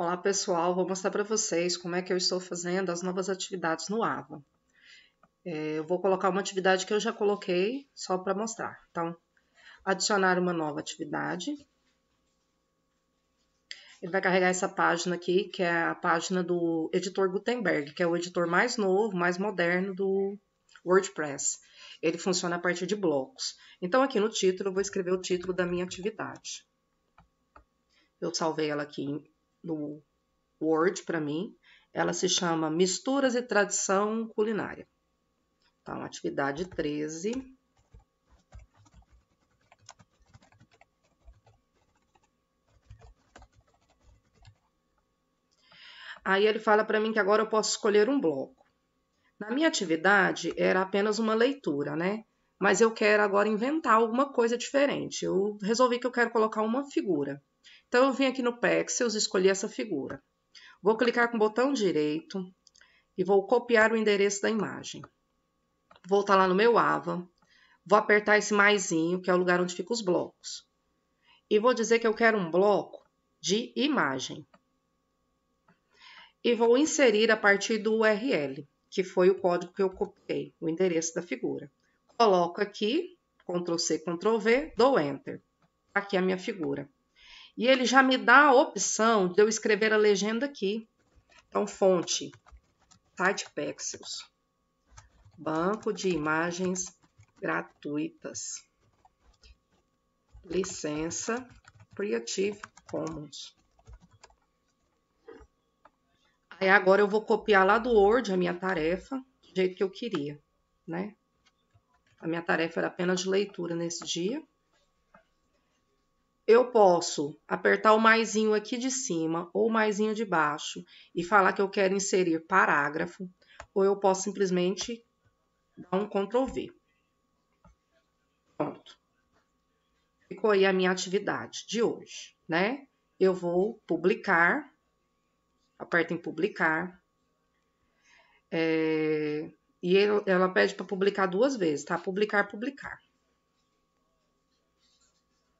Olá pessoal, vou mostrar para vocês como é que eu estou fazendo as novas atividades no AVA. É, eu vou colocar uma atividade que eu já coloquei só para mostrar. Então, adicionar uma nova atividade. Ele vai carregar essa página aqui, que é a página do editor Gutenberg, que é o editor mais novo, mais moderno do WordPress. Ele funciona a partir de blocos. Então, aqui no título, eu vou escrever o título da minha atividade. Eu salvei ela aqui no Word para mim. Ela se chama Misturas e Tradição Culinária. Então, atividade 13. Aí ele fala para mim que agora eu posso escolher um bloco. Na minha atividade era apenas uma leitura, né? Mas eu quero agora inventar alguma coisa diferente. Eu resolvi que eu quero colocar uma figura. Então, eu vim aqui no Pexels, escolhi essa figura. Vou clicar com o botão direito e vou copiar o endereço da imagem. Vou voltar tá lá no meu AVA, vou apertar esse maisinho, que é o lugar onde ficam os blocos. E vou dizer que eu quero um bloco de imagem. E vou inserir a partir do URL, que foi o código que eu copiei, o endereço da figura. Coloco aqui, Ctrl+C, Ctrl+V, dou Enter. Tá aqui é a minha figura. E ele já me dá a opção de eu escrever a legenda aqui. Então, fonte, site Pexels, banco de imagens gratuitas, licença Creative Commons. Aí agora eu vou copiar lá do Word a minha tarefa, do jeito que eu queria, né? A minha tarefa era apenas de leitura nesse dia eu posso apertar o maisinho aqui de cima ou o maisinho de baixo e falar que eu quero inserir parágrafo, ou eu posso simplesmente dar um Ctrl V. Pronto. Ficou aí a minha atividade de hoje, né? Eu vou publicar, aperta em publicar, é, e ela pede para publicar duas vezes, tá? Publicar, publicar.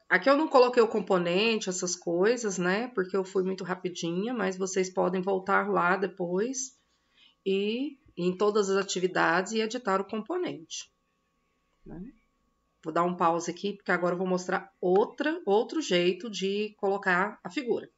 Aqui eu não coloquei o componente, essas coisas, né? Porque eu fui muito rapidinha, mas vocês podem voltar lá depois e em todas as atividades e editar o componente. Né? Vou dar um pause aqui, porque agora eu vou mostrar outra, outro jeito de colocar a figura.